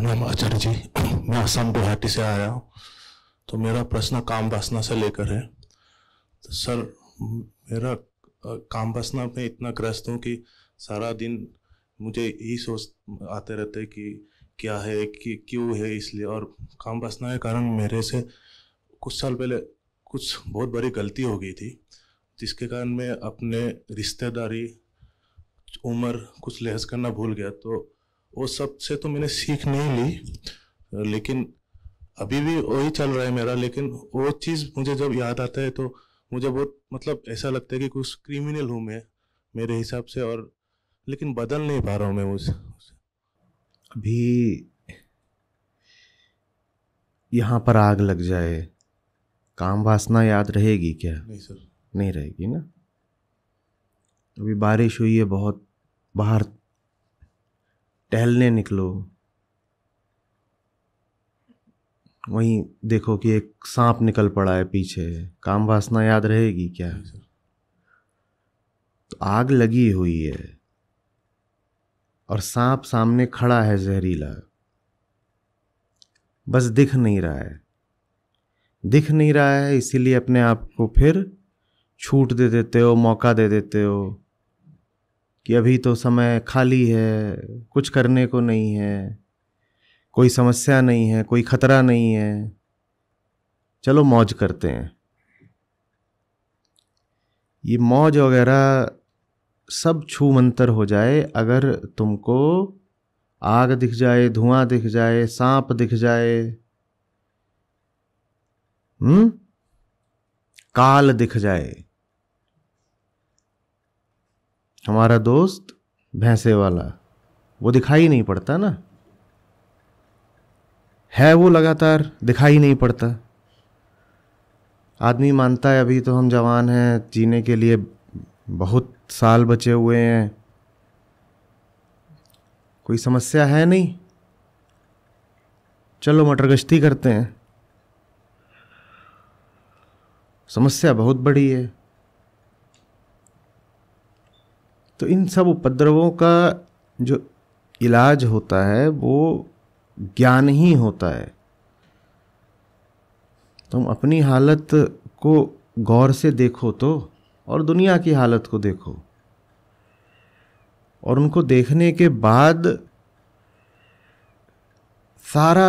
प्रणाम आचार्य जी मैं असम गुवाहाटी से आया हूँ तो मेरा प्रश्न काम वासना से लेकर है तो सर मेरा काम वासना में इतना ग्रस्त हूँ कि सारा दिन मुझे यही सोच आते रहते कि क्या है कि क्यों है इसलिए और काम वासना के कारण मेरे से कुछ साल पहले कुछ बहुत बड़ी गलती हो गई थी जिसके कारण मैं अपने रिश्तेदारी उम्र कुछ लहज करना भूल गया तो वो सब से तो मैंने सीख नहीं ली लेकिन अभी भी वही चल रहा है मेरा लेकिन वो चीज़ मुझे जब याद आता है तो मुझे बहुत मतलब ऐसा लगता है कि कुछ क्रिमिनल हूँ मैं मेरे हिसाब से और लेकिन बदल नहीं पा रहा हूँ मैं उस अभी यहाँ पर आग लग जाए काम वासना याद रहेगी क्या नहीं सर नहीं रहेगी ना अभी बारिश हुई है बहुत बाहर टहलने निकलो वहीं देखो कि एक सांप निकल पड़ा है पीछे काम वासना याद रहेगी क्या तो आग लगी हुई है और सांप सामने खड़ा है जहरीला बस दिख नहीं रहा है दिख नहीं रहा है इसीलिए अपने आप को फिर छूट दे देते हो मौका दे देते हो कि अभी तो समय खाली है कुछ करने को नहीं है कोई समस्या नहीं है कोई खतरा नहीं है चलो मौज करते हैं ये मौज वगैरह सब छू मंतर हो जाए अगर तुमको आग दिख जाए धुआं दिख जाए सांप दिख जाए हम्म काल दिख जाए हमारा दोस्त भैंसे वाला वो दिखाई नहीं पड़ता ना है वो लगातार दिखाई नहीं पड़ता आदमी मानता है अभी तो हम जवान हैं जीने के लिए बहुत साल बचे हुए हैं कोई समस्या है नहीं चलो मटर गश्ती करते हैं समस्या बहुत बड़ी है तो इन सब उपद्रवों का जो इलाज होता है वो ज्ञान ही होता है तुम अपनी हालत को गौर से देखो तो और दुनिया की हालत को देखो और उनको देखने के बाद सारा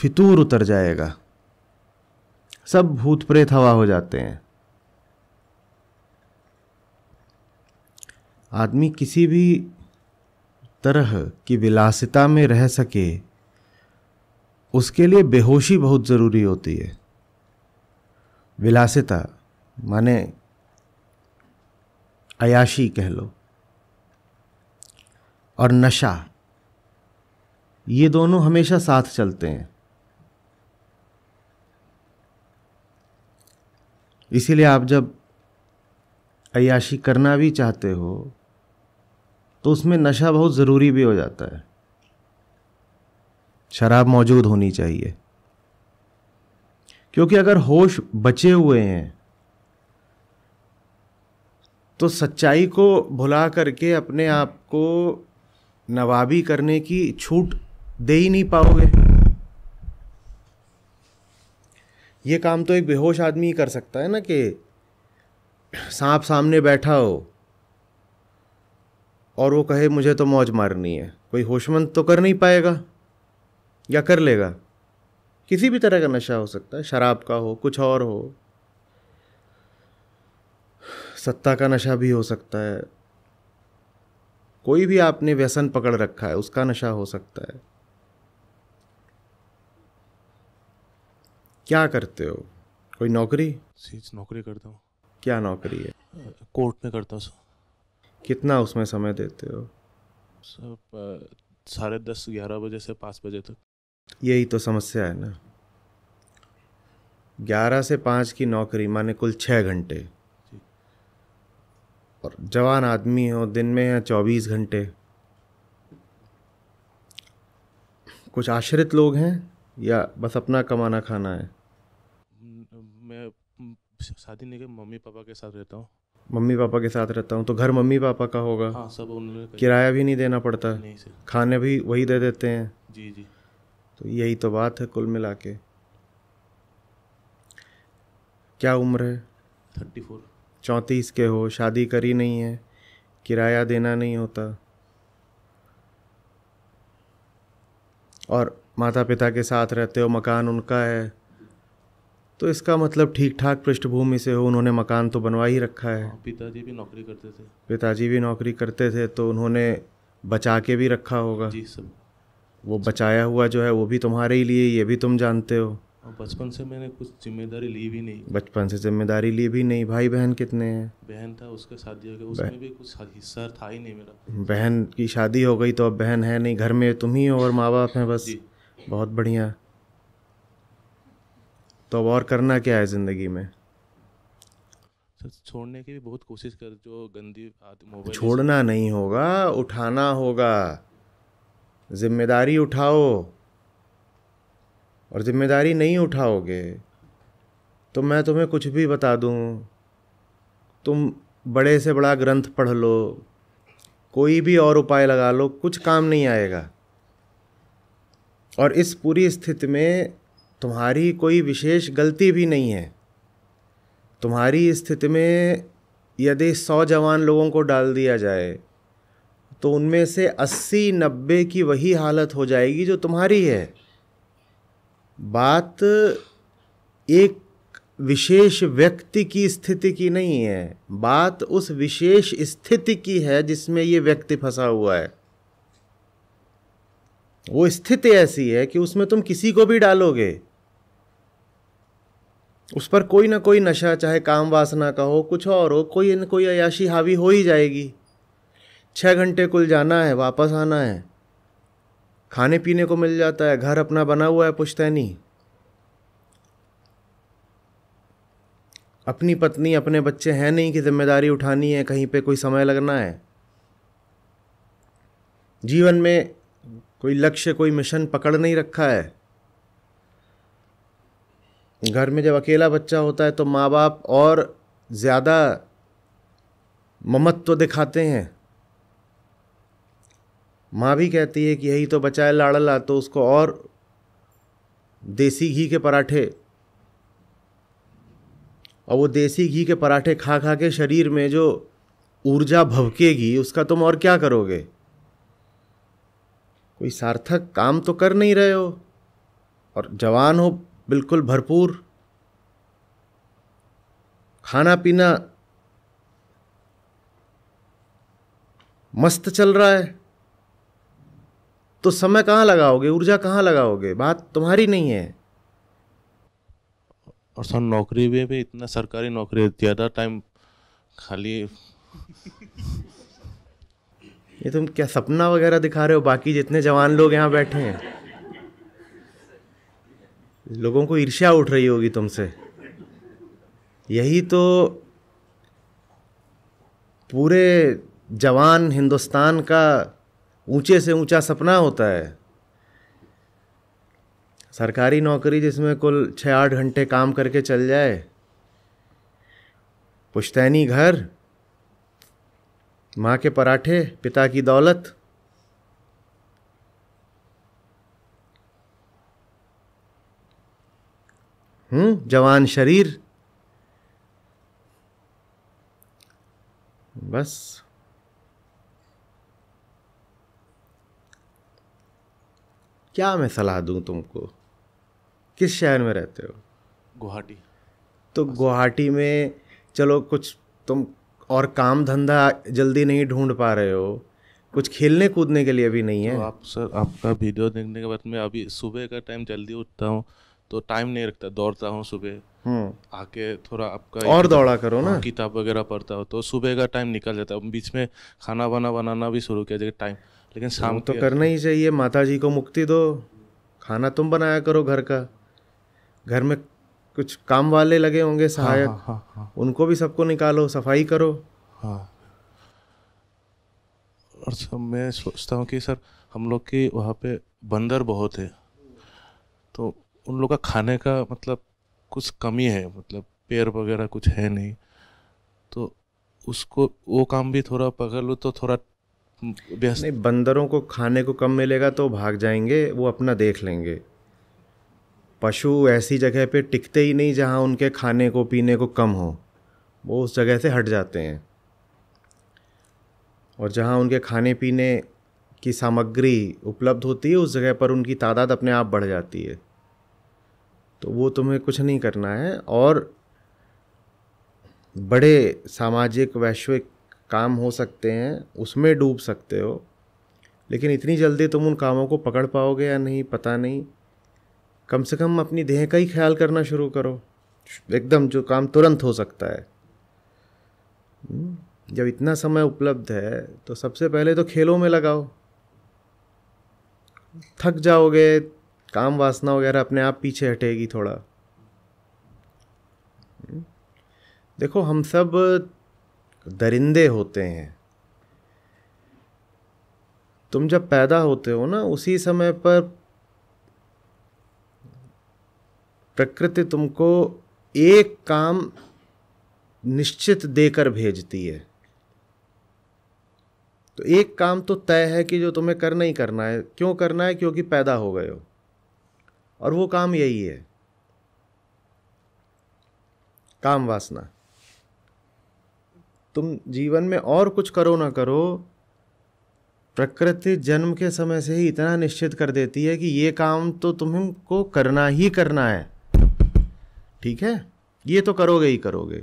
फितूर उतर जाएगा सब भूत प्रेत हवा हो जाते हैं आदमी किसी भी तरह की विलासिता में रह सके उसके लिए बेहोशी बहुत ज़रूरी होती है विलासिता माने अयाशी कह लो और नशा ये दोनों हमेशा साथ चलते हैं इसीलिए आप जब अयाशी करना भी चाहते हो तो उसमें नशा बहुत ज़रूरी भी हो जाता है शराब मौजूद होनी चाहिए क्योंकि अगर होश बचे हुए हैं तो सच्चाई को भुला करके अपने आप को नवाबी करने की छूट दे ही नहीं पाओगे ये काम तो एक बेहोश आदमी ही कर सकता है ना कि सांप सामने बैठा हो और वो कहे मुझे तो मौज मारनी है कोई होशमंद तो कर नहीं पाएगा या कर लेगा किसी भी तरह का नशा हो सकता है शराब का हो कुछ और हो सत्ता का नशा भी हो सकता है कोई भी आपने व्यसन पकड़ रखा है उसका नशा हो सकता है क्या करते हो कोई नौकरी नौकरी करता हूँ क्या नौकरी है कोर्ट में करता हूँ कितना उसमें समय देते हो सब साढ़े दस ग्यारह बजे से पाँच बजे तक यही तो समस्या है ना ग्यारह से पाँच की नौकरी माने कुल छः घंटे और जवान आदमी हो दिन में या चौबीस घंटे कुछ आश्रित लोग हैं या बस अपना कमाना खाना है मैं शादी नहीं के मम्मी पापा के साथ रहता हूँ मम्मी पापा के साथ रहता हूँ तो घर मम्मी पापा का होगा हाँ सब किराया भी नहीं देना पड़ता नहीं सर खाने भी वही दे देते हैं जी जी तो यही तो बात है कुल मिला के क्या उम्र है थर्टी फोर चौंतीस के हो शादी करी नहीं है किराया देना नहीं होता और माता पिता के साथ रहते हो मकान उनका है तो इसका मतलब ठीक ठाक पृष्ठभूमि से हो उन्होंने मकान तो बनवा ही रखा है हाँ, पिताजी भी नौकरी करते थे पिताजी भी नौकरी करते थे तो उन्होंने बचा के भी रखा होगा जी सब वो बचाया हुआ जो है वो भी तुम्हारे ही लिए ये भी तुम जानते हो हाँ, बचपन से मैंने कुछ जिम्मेदारी ली भी नहीं बचपन से जिम्मेदारी ली भी नहीं भाई बहन कितने हैं बहन था उसके शादी हो गया उसमें भी कुछ हिस्सा था ही नहीं मेरा बहन की शादी हो गई तो अब बहन है नहीं घर में तुम ही हो और माँ बाप हैं बस बहुत बढ़िया तो अब और करना क्या है ज़िंदगी में छोड़ने की भी बहुत कोशिश कर जो गंदी मोबाइल छोड़ना नहीं होगा उठाना होगा जिम्मेदारी उठाओ और जिम्मेदारी नहीं उठाओगे तो मैं तुम्हें कुछ भी बता दूँ तुम बड़े से बड़ा ग्रंथ पढ़ लो कोई भी और उपाय लगा लो कुछ काम नहीं आएगा और इस पूरी स्थिति में तुम्हारी कोई विशेष गलती भी नहीं है तुम्हारी स्थिति में यदि सौ जवान लोगों को डाल दिया जाए तो उनमें से अस्सी नब्बे की वही हालत हो जाएगी जो तुम्हारी है बात एक विशेष व्यक्ति की स्थिति की नहीं है बात उस विशेष स्थिति की है जिसमें ये व्यक्ति फंसा हुआ है वो स्थिति ऐसी है कि उसमें तुम किसी को भी डालोगे उस पर कोई ना कोई नशा चाहे काम वासना का हो कुछ और हो कोई न कोई अयाशी हावी हो ही जाएगी छः घंटे कुल जाना है वापस आना है खाने पीने को मिल जाता है घर अपना बना हुआ है पुश्तैनी अपनी पत्नी अपने बच्चे हैं नहीं कि जिम्मेदारी उठानी है कहीं पे कोई समय लगना है जीवन में कोई लक्ष्य कोई मिशन पकड़ नहीं रखा है घर में जब अकेला बच्चा होता है तो माँ बाप और ज़्यादा ममत्व तो दिखाते हैं माँ भी कहती है कि यही तो बचा है लाड़ला तो उसको और देसी घी के पराठे और वो देसी घी के पराठे खा खा के शरीर में जो ऊर्जा भवकेगी उसका तुम और क्या करोगे कोई सार्थक काम तो कर नहीं रहे हो और जवान हो बिल्कुल भरपूर खाना पीना मस्त चल रहा है तो समय कहाँ लगाओगे ऊर्जा कहाँ लगाओगे बात तुम्हारी नहीं है और सर नौकरी में भी इतना सरकारी नौकरी ज़्यादा टाइम खाली ये तुम क्या सपना वगैरह दिखा रहे हो बाकी जितने जवान लोग यहाँ बैठे हैं लोगों को ईर्ष्या उठ रही होगी तुमसे यही तो पूरे जवान हिंदुस्तान का ऊंचे से ऊंचा सपना होता है सरकारी नौकरी जिसमें कुल छः आठ घंटे काम करके चल जाए पुश्तैनी घर माँ के पराठे पिता की दौलत हूँ हम्म? जवान शरीर बस क्या मैं सलाह दूं तुमको किस शहर में रहते हो गुवाहाटी तो गुवाहाटी में चलो कुछ तुम और काम धंधा जल्दी नहीं ढूंढ पा रहे हो कुछ खेलने कूदने के लिए भी नहीं है तो आप सर आपका वीडियो देखने के बाद मैं अभी सुबह का टाइम जल्दी उठता हूँ तो टाइम नहीं रखता दौड़ता हूँ सुबह हम्म। आके थोड़ा आपका और दौड़ा करो ना हाँ, किताब वगैरह पढ़ता हो तो सुबह का टाइम निकल जाता है बीच में खाना बना बनाना भी शुरू किया जाएगा टाइम लेकिन शाम तो करना ही चाहिए माता जी को मुक्ति दो खाना तुम बनाया करो घर का घर में कुछ काम वाले लगे होंगे हाँ, हाँ, सहायक हाँ, हाँ, हाँ, उनको भी सबको निकालो सफाई करो हाँ और सब मैं सोचता हूँ कि सर हम लोग की वहाँ पे बंदर बहुत है तो उन लोग का खाने का मतलब कुछ कमी है मतलब पेड़ वगैरह कुछ है नहीं तो उसको वो काम भी थोड़ा पकड़ लो तो थोड़ा व्यस्त नहीं बंदरों को खाने को कम मिलेगा तो भाग जाएंगे वो अपना देख लेंगे पशु ऐसी जगह पे टिकते ही नहीं जहाँ उनके खाने को पीने को कम हो वो उस जगह से हट जाते हैं और जहाँ उनके खाने पीने की सामग्री उपलब्ध होती है उस जगह पर उनकी तादाद अपने आप बढ़ जाती है तो वो तुम्हें कुछ नहीं करना है और बड़े सामाजिक वैश्विक काम हो सकते हैं उसमें डूब सकते हो लेकिन इतनी जल्दी तुम उन कामों को पकड़ पाओगे या नहीं पता नहीं कम से कम अपनी देह का ही ख्याल करना शुरू करो एकदम जो काम तुरंत हो सकता है हम्म, जब इतना समय उपलब्ध है तो सबसे पहले तो खेलों में लगाओ थक जाओगे काम वासना वगैरह अपने आप पीछे हटेगी थोड़ा हम्म। देखो हम सब दरिंदे होते हैं तुम जब पैदा होते हो ना उसी समय पर प्रकृति तुमको एक काम निश्चित देकर भेजती है तो एक काम तो तय है कि जो तुम्हें करना ही करना है क्यों करना है क्योंकि पैदा हो गए हो और वो काम यही है काम वासना तुम जीवन में और कुछ करो ना करो प्रकृति जन्म के समय से ही इतना निश्चित कर देती है कि ये काम तो तुमको करना ही करना है ठीक है ये तो करोगे ही करोगे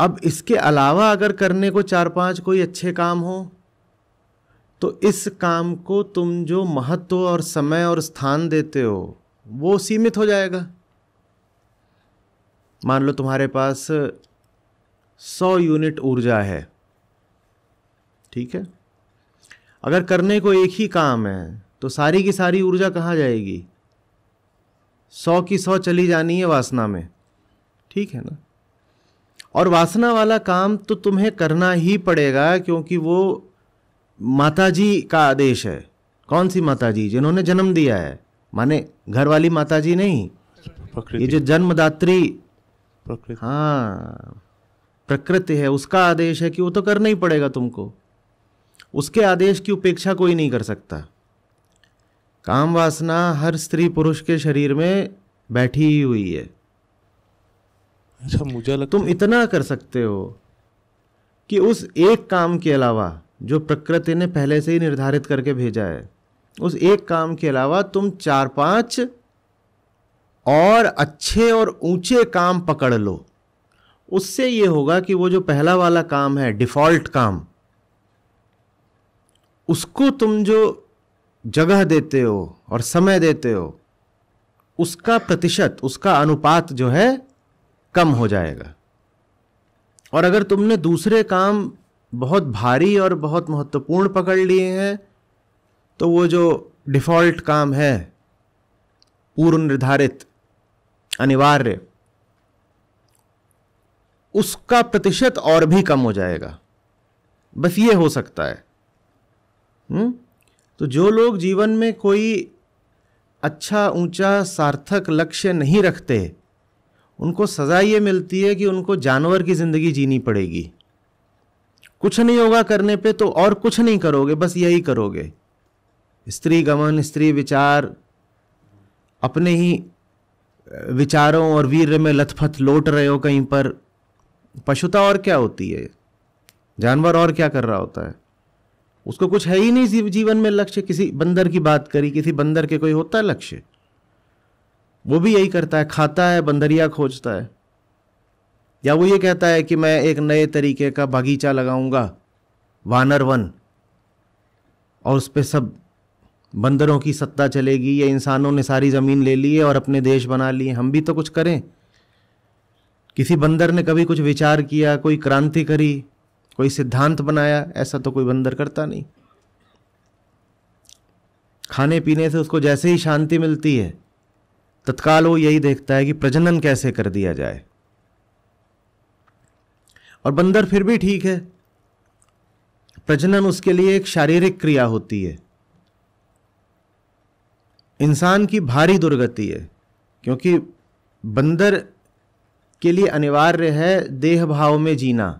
अब इसके अलावा अगर करने को चार पांच कोई अच्छे काम हो तो इस काम को तुम जो महत्व और समय और स्थान देते हो वो सीमित हो जाएगा मान लो तुम्हारे पास सौ यूनिट ऊर्जा है ठीक है अगर करने को एक ही काम है तो सारी की सारी ऊर्जा कहाँ जाएगी सौ की सौ चली जानी है वासना में ठीक है ना और वासना वाला काम तो तुम्हें करना ही पड़ेगा क्योंकि वो माताजी का आदेश है कौन सी माताजी जिन्होंने जन्म दिया है माने घर वाली जी नहीं ये जो जन्मदात्री हाँ प्रकृति है उसका आदेश है कि वो तो करना ही पड़ेगा तुमको उसके आदेश की उपेक्षा कोई नहीं कर सकता काम वासना हर स्त्री पुरुष के शरीर में बैठी ही हुई है अच्छा मुझे लगता तुम इतना कर सकते हो कि उस एक काम के अलावा जो प्रकृति ने पहले से ही निर्धारित करके भेजा है उस एक काम के अलावा तुम चार पांच और अच्छे और ऊंचे काम पकड़ लो उससे ये होगा कि वो जो पहला वाला काम है डिफॉल्ट काम उसको तुम जो जगह देते हो और समय देते हो उसका प्रतिशत उसका अनुपात जो है कम हो जाएगा और अगर तुमने दूसरे काम बहुत भारी और बहुत महत्वपूर्ण पकड़ लिए हैं तो वो जो डिफ़ॉल्ट काम है पूर्व निर्धारित अनिवार्य उसका प्रतिशत और भी कम हो जाएगा बस ये हो सकता है हुँ? हम्म? तो जो लोग जीवन में कोई अच्छा ऊंचा सार्थक लक्ष्य नहीं रखते उनको सज़ा ये मिलती है कि उनको जानवर की ज़िंदगी जीनी पड़ेगी कुछ नहीं होगा करने पे तो और कुछ नहीं करोगे बस यही करोगे स्त्री गमन स्त्री विचार अपने ही विचारों और वीर में लथपथ लौट रहे हो कहीं पर पशुता और क्या होती है जानवर और क्या कर रहा होता है उसको कुछ है ही नहीं जीवन में लक्ष्य किसी बंदर की बात करी किसी बंदर के कोई होता है लक्ष्य वो भी यही करता है खाता है बंदरिया खोजता है या वो ये कहता है कि मैं एक नए तरीके का बगीचा लगाऊंगा वानर वन और उस पर सब बंदरों की सत्ता चलेगी या इंसानों ने सारी ज़मीन ले ली है और अपने देश बना लिए हम भी तो कुछ करें किसी बंदर ने कभी कुछ विचार किया कोई क्रांति करी कोई सिद्धांत बनाया ऐसा तो कोई बंदर करता नहीं खाने पीने से उसको जैसे ही शांति मिलती है तत्काल वो यही देखता है कि प्रजनन कैसे कर दिया जाए और बंदर फिर भी ठीक है प्रजनन उसके लिए एक शारीरिक क्रिया होती है इंसान की भारी दुर्गति है क्योंकि बंदर के लिए अनिवार्य है देह भाव में जीना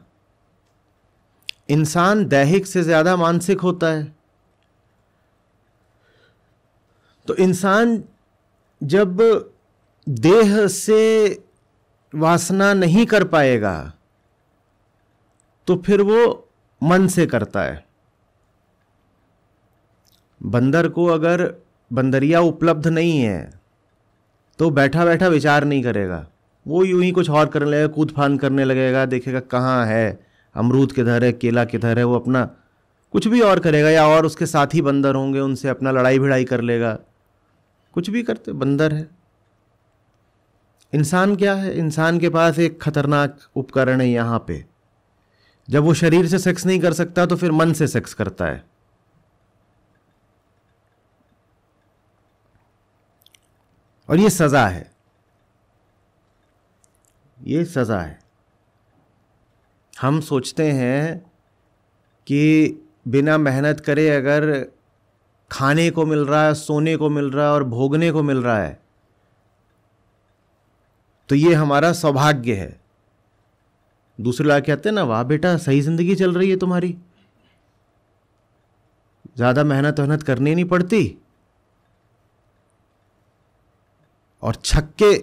इंसान दैहिक से ज़्यादा मानसिक होता है तो इंसान जब देह से वासना नहीं कर पाएगा तो फिर वो मन से करता है बंदर को अगर बंदरिया उपलब्ध नहीं है तो बैठा बैठा विचार नहीं करेगा वो यूं ही कुछ और करने लगेगा कूद फान करने लगेगा देखेगा कहाँ है अमरूद किधर है केला किधर है वो अपना कुछ भी और करेगा या और उसके साथ ही बंदर होंगे उनसे अपना लड़ाई भिड़ाई कर लेगा कुछ भी करते बंदर है इंसान क्या है इंसान के पास एक खतरनाक उपकरण है यहाँ पे जब वो शरीर से सेक्स नहीं कर सकता तो फिर मन से सेक्स करता है और ये सजा है ये सजा है हम सोचते हैं कि बिना मेहनत करे अगर खाने को मिल रहा है सोने को मिल रहा है और भोगने को मिल रहा है तो ये हमारा सौभाग्य है दूसरे ला कहते आते हैं ना वाह बेटा सही ज़िंदगी चल रही है तुम्हारी ज़्यादा मेहनत वहनत करनी नहीं पड़ती और छक्के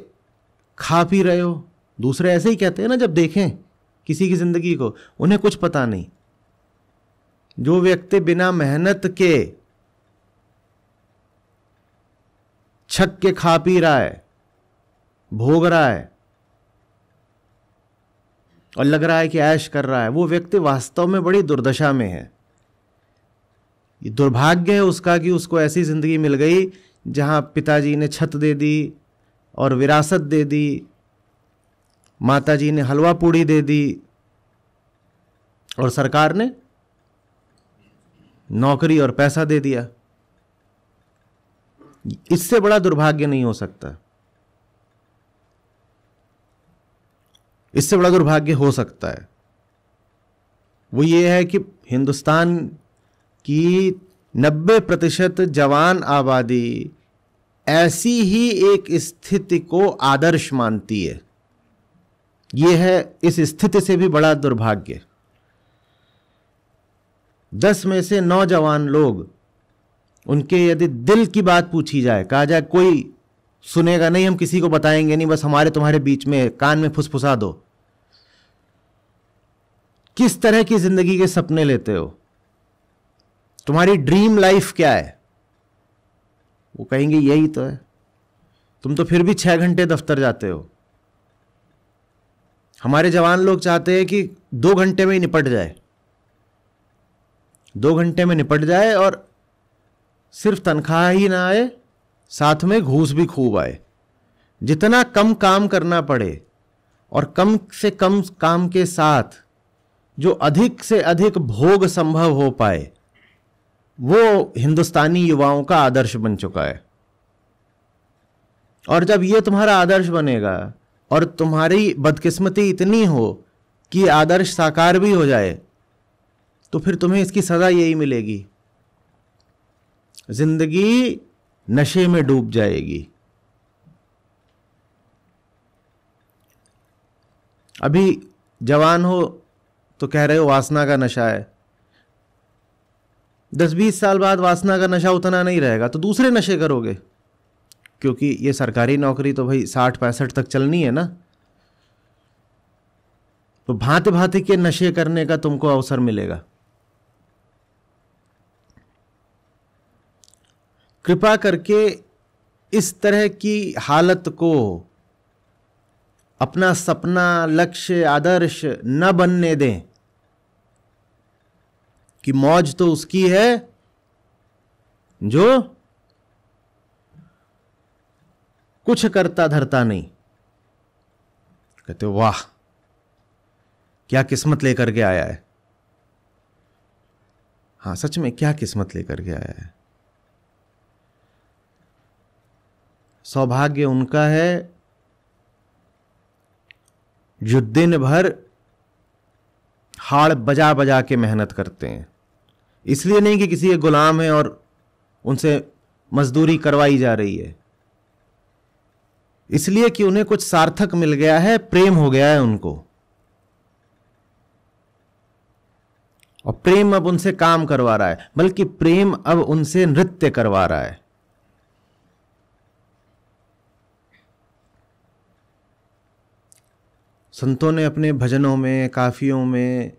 खा पी रहे हो दूसरे ऐसे ही कहते हैं ना जब देखें किसी की ज़िंदगी को उन्हें कुछ पता नहीं जो व्यक्ति बिना मेहनत के छक के खा पी रहा है भोग रहा है और लग रहा है कि ऐश कर रहा है वो व्यक्ति वास्तव में बड़ी दुर्दशा में है ये दुर्भाग्य है उसका कि उसको ऐसी ज़िंदगी मिल गई जहाँ पिताजी ने छत दे दी और विरासत दे दी माताजी ने हलवा पूड़ी दे दी और सरकार ने नौकरी और पैसा दे दिया इससे बड़ा दुर्भाग्य नहीं हो सकता इससे बड़ा दुर्भाग्य हो सकता है वो ये है कि हिंदुस्तान की नब्बे प्रतिशत जवान आबादी ऐसी ही एक स्थिति को आदर्श मानती है यह है इस स्थिति से भी बड़ा दुर्भाग्य दस में से नौ जवान लोग उनके यदि दिल की बात पूछी जाए कहा जाए कोई सुनेगा नहीं हम किसी को बताएंगे नहीं बस हमारे तुम्हारे बीच में कान में फुसफुसा दो किस तरह की जिंदगी के सपने लेते हो तुम्हारी ड्रीम लाइफ क्या है वो कहेंगे यही तो है तुम तो फिर भी छह घंटे दफ्तर जाते हो हमारे जवान लोग चाहते हैं कि दो घंटे में ही निपट जाए दो घंटे में निपट जाए और सिर्फ तनख्वाह ही ना आए साथ में घूस भी खूब आए जितना कम काम करना पड़े और कम से कम काम के साथ जो अधिक से अधिक भोग संभव हो पाए वो हिंदुस्तानी युवाओं का आदर्श बन चुका है और जब ये तुम्हारा आदर्श बनेगा और तुम्हारी बदकिस्मती इतनी हो कि आदर्श साकार भी हो जाए तो फिर तुम्हें इसकी सज़ा यही मिलेगी जिंदगी नशे में डूब जाएगी अभी जवान हो तो कह रहे हो वासना का नशा है दस बीस साल बाद वासना का नशा उतना नहीं रहेगा तो दूसरे नशे करोगे क्योंकि ये सरकारी नौकरी तो भाई साठ पैंसठ तक चलनी है ना तो भांति भांति के नशे करने का तुमको अवसर मिलेगा कृपा करके इस तरह की हालत को अपना सपना लक्ष्य आदर्श न बनने दें कि मौज तो उसकी है जो कुछ करता धरता नहीं कहते हो वाह क्या किस्मत लेकर के आया है हां सच में क्या किस्मत लेकर के आया है सौभाग्य उनका है जो दिन भर हाड़ बजा बजा के मेहनत करते हैं इसलिए नहीं कि किसी के गुलाम है और उनसे मजदूरी करवाई जा रही है इसलिए कि उन्हें कुछ सार्थक मिल गया है प्रेम हो गया है उनको और प्रेम अब उनसे काम करवा रहा है बल्कि प्रेम अब उनसे नृत्य करवा रहा है संतों ने अपने भजनों में काफ़ियों में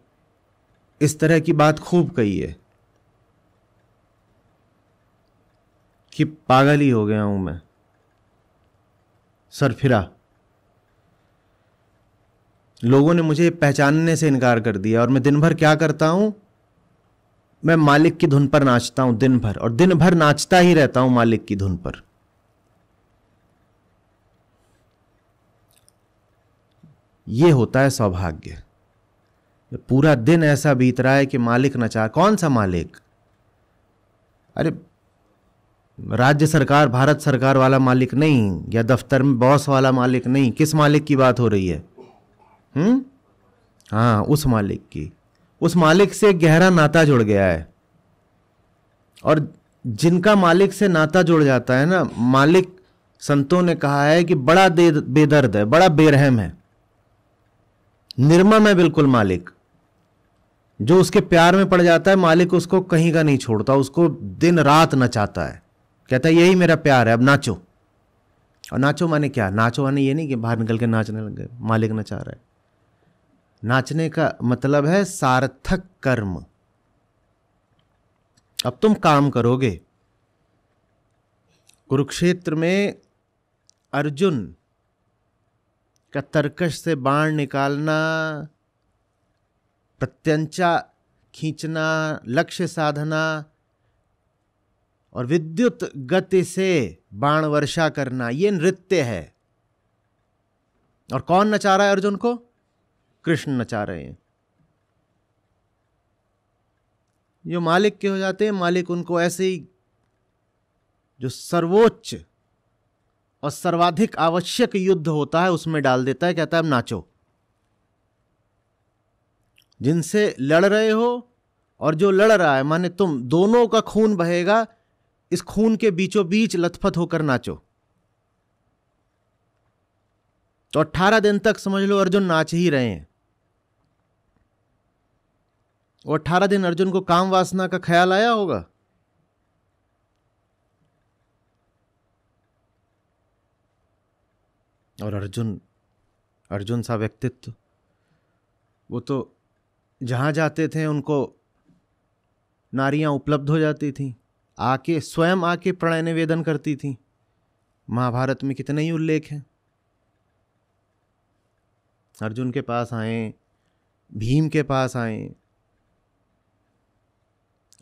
इस तरह की बात खूब कही है कि पागल ही हो गया हूं मैं सर फिरा लोगों ने मुझे पहचानने से इनकार कर दिया और मैं दिन भर क्या करता हूं मैं मालिक की धुन पर नाचता हूं दिन भर और दिन भर नाचता ही रहता हूं मालिक की धुन पर ये होता है सौभाग्य पूरा दिन ऐसा बीत रहा है कि मालिक न चाह कौन सा मालिक अरे राज्य सरकार भारत सरकार वाला मालिक नहीं या दफ्तर में बॉस वाला मालिक नहीं किस मालिक की बात हो रही है हम्म हाँ उस मालिक की उस मालिक से गहरा नाता जुड़ गया है और जिनका मालिक से नाता जुड़ जाता है ना मालिक संतों ने कहा है कि बड़ा बेदर्द है बड़ा बेरहम है निर्मम है बिल्कुल मालिक जो उसके प्यार में पड़ जाता है मालिक उसको कहीं का नहीं छोड़ता उसको दिन रात नचाता है कहता है यही मेरा प्यार है अब नाचो और नाचो माने क्या नाचो माने ये नहीं कि बाहर निकल के नाचने लग गए मालिक नचा रहा है नाचने का मतलब है सार्थक कर्म अब तुम काम करोगे कुरुक्षेत्र में अर्जुन का तरकश से बाण निकालना प्रत्यंचा खींचना लक्ष्य साधना और विद्युत गति से बाण वर्षा करना ये नृत्य है और कौन नचा रहा है अर्जुन को कृष्ण नचा रहे हैं जो मालिक के हो जाते हैं मालिक उनको ऐसे ही जो सर्वोच्च और सर्वाधिक आवश्यक युद्ध होता है उसमें डाल देता है कहता है अब नाचो जिनसे लड़ रहे हो और जो लड़ रहा है माने तुम दोनों का खून बहेगा इस खून के बीचों बीच लथपथ होकर नाचो तो अट्ठारह दिन तक समझ लो अर्जुन नाच ही रहे हैं और अट्ठारह दिन अर्जुन को काम वासना का ख्याल आया होगा और अर्जुन अर्जुन सा व्यक्तित्व वो तो जहाँ जाते थे उनको नारियाँ उपलब्ध हो जाती थीं आके स्वयं आके प्रणय निवेदन करती थीं महाभारत में कितने ही उल्लेख हैं अर्जुन के पास आए भीम के पास आए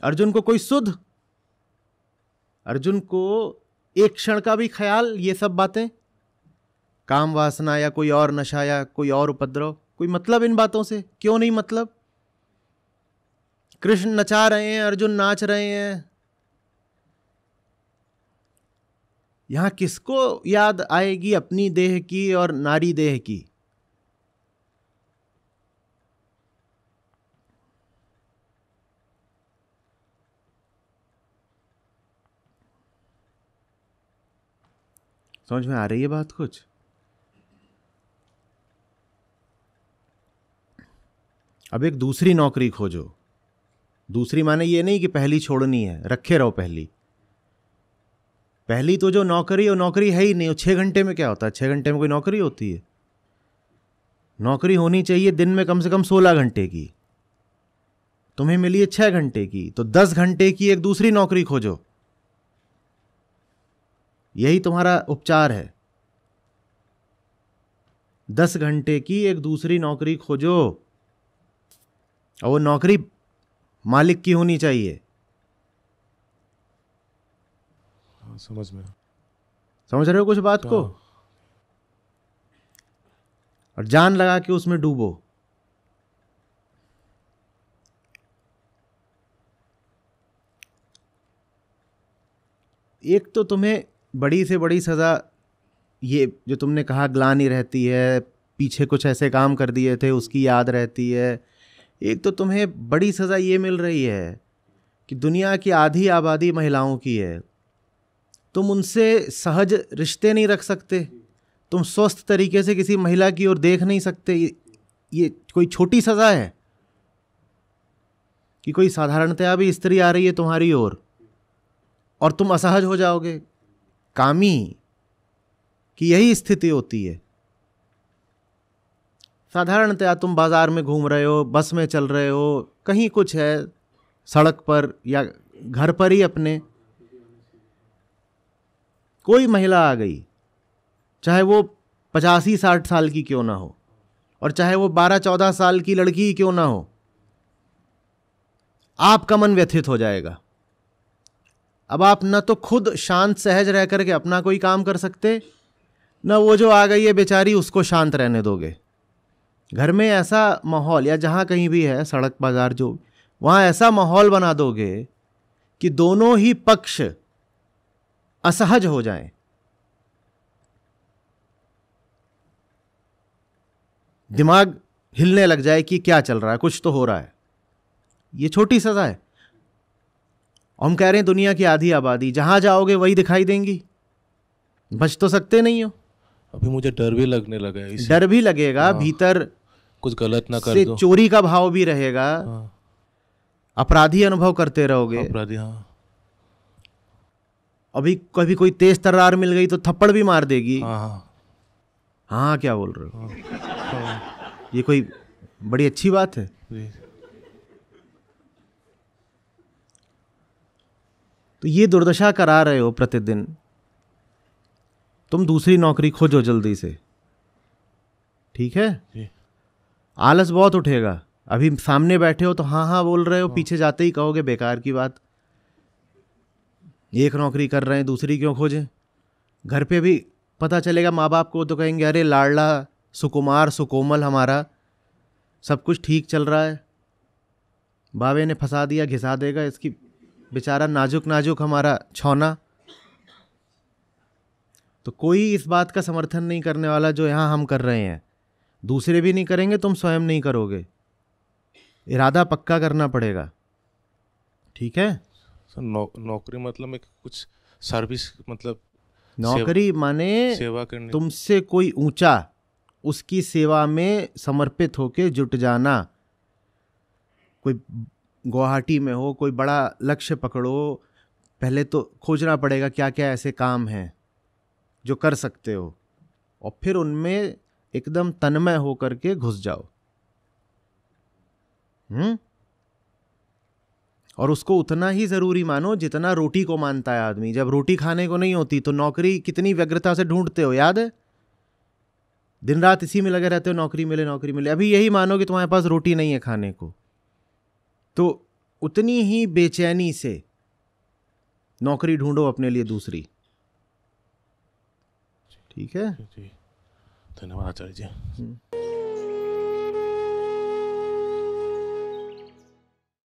अर्जुन को कोई सुध अर्जुन को एक क्षण का भी ख्याल ये सब बातें काम वासना या कोई और नशा या कोई और उपद्रव कोई मतलब इन बातों से क्यों नहीं मतलब कृष्ण नचा रहे हैं अर्जुन नाच रहे हैं यहां किसको याद आएगी अपनी देह की और नारी देह की समझ में आ रही है बात कुछ अब एक दूसरी नौकरी खोजो दूसरी माने ये नहीं कि पहली छोड़नी है रखे रहो पहली पहली तो जो नौकरी और नौकरी है ही नहीं छः घंटे में क्या होता है छः घंटे में कोई नौकरी होती है नौकरी होनी चाहिए दिन में कम से कम सोलह घंटे की तुम्हें मिली है छः घंटे की तो दस घंटे की एक दूसरी नौकरी खोजो यही तुम्हारा उपचार है दस घंटे की एक दूसरी नौकरी खोजो और वो नौकरी मालिक की होनी चाहिए हाँ, समझ में समझ रहे हो कुछ बात को हाँ। और जान लगा के उसमें डूबो एक तो तुम्हें बड़ी से बड़ी सज़ा ये जो तुमने कहा ग्लानी रहती है पीछे कुछ ऐसे काम कर दिए थे उसकी याद रहती है एक तो तुम्हें बड़ी सज़ा ये मिल रही है कि दुनिया की आधी आबादी महिलाओं की है तुम उनसे सहज रिश्ते नहीं रख सकते तुम स्वस्थ तरीके से किसी महिला की ओर देख नहीं सकते ये, ये कोई छोटी सज़ा है कि कोई साधारणतया भी स्त्री आ रही है तुम्हारी ओर और, और तुम असहज हो जाओगे कामी की यही स्थिति होती है साधारणतया तुम बाज़ार में घूम रहे हो बस में चल रहे हो कहीं कुछ है सड़क पर या घर पर ही अपने कोई महिला आ गई चाहे वो पचासी साठ साल की क्यों ना हो और चाहे वो बारह चौदह साल की लड़की क्यों ना हो आपका मन व्यथित हो जाएगा अब आप न तो खुद शांत सहज रह करके अपना कोई काम कर सकते न वो जो आ गई है बेचारी उसको शांत रहने दोगे घर में ऐसा माहौल या जहाँ कहीं भी है सड़क बाज़ार जो वहाँ ऐसा माहौल बना दोगे कि दोनों ही पक्ष असहज हो जाएं दिमाग हिलने लग जाए कि क्या चल रहा है कुछ तो हो रहा है ये छोटी सज़ा है हम कह रहे हैं दुनिया की आधी आबादी जहाँ जाओगे वही दिखाई देंगी बच तो सकते नहीं हो अभी मुझे डर भी लगने लगा है डर भी लगेगा हाँ। भीतर कुछ गलत ना कर दो चोरी का भाव भी रहेगा हाँ। अपराधी अनुभव करते रहोगे अपराधी हाँ अभी कभी कोई तेज तर्रार मिल गई तो थप्पड़ भी मार देगी हाँ हाँ हाँ क्या बोल रहे हो हाँ। ये कोई बड़ी अच्छी बात है तो ये दुर्दशा करा रहे हो प्रतिदिन तुम दूसरी नौकरी खोजो जल्दी से ठीक है आलस बहुत उठेगा अभी सामने बैठे हो तो हाँ हाँ बोल रहे हो हाँ। पीछे जाते ही कहोगे बेकार की बात एक नौकरी कर रहे हैं दूसरी क्यों खोजें घर पे भी पता चलेगा माँ बाप को तो कहेंगे अरे लाडला सुकुमार सुकोमल हमारा सब कुछ ठीक चल रहा है बाबे ने फंसा दिया घिसा देगा इसकी बेचारा नाजुक नाजुक हमारा छौना तो कोई इस बात का समर्थन नहीं करने वाला जो यहाँ हम कर रहे हैं दूसरे भी नहीं करेंगे तुम स्वयं नहीं करोगे इरादा पक्का करना पड़ेगा ठीक है सर नौ, नौकरी मतलब एक कुछ सर्विस मतलब नौकरी माने सेवा करनी तुमसे कोई ऊंचा उसकी सेवा में समर्पित होके जुट जाना कोई गुवाहाटी में हो कोई बड़ा लक्ष्य पकड़ो पहले तो खोजना पड़ेगा क्या क्या ऐसे काम हैं जो कर सकते हो और फिर उनमें एकदम तन्मय होकर के घुस जाओ हम्म और उसको उतना ही ज़रूरी मानो जितना रोटी को मानता है आदमी जब रोटी खाने को नहीं होती तो नौकरी कितनी व्यग्रता से ढूंढते हो याद है दिन रात इसी में लगे रहते हो नौकरी मिले नौकरी मिले अभी यही मानो कि तुम्हारे पास रोटी नहीं है खाने को तो उतनी ही बेचैनी से नौकरी ढूंढो अपने लिए दूसरी ठीक है जी धन्यवाद आचार्य जी हम्म।